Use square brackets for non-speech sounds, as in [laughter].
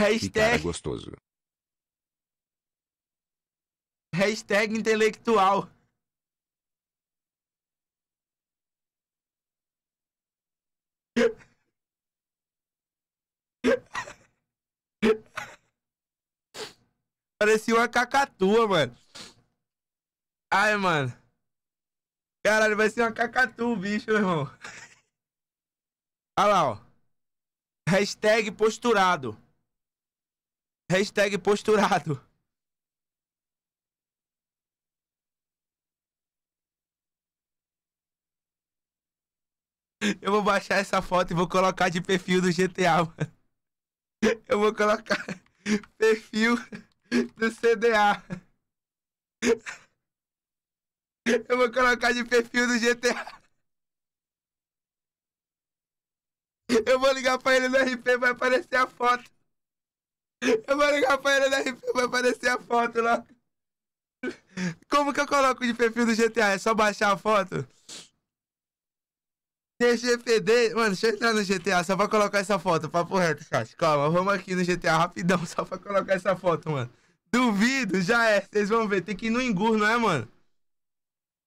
Hashtag gostoso. Hashtag intelectual. Parecia uma cacatua, mano. Ai, mano. Caralho, vai ser uma cacatua bicho, meu irmão. Olha lá, ó. Hashtag posturado. Hashtag posturado. Eu vou baixar essa foto e vou colocar de perfil do GTA, mano. Eu vou colocar perfil do CDA. Eu vou colocar de perfil do GTA. Eu vou ligar pra ele no RP, vai aparecer a foto. Eu vou ligar pra ele da RP, vai aparecer a foto lá. Como que eu coloco de perfil do GTA? É só baixar a foto? GPD, Mano, deixa eu entrar no GTA só pra colocar essa foto. Papo reto, chat. Calma, vamos aqui no GTA rapidão [laughs] só pra colocar essa foto, mano. Duvido, já é. Vocês vão ver. Tem que ir no Engur, não é, mano?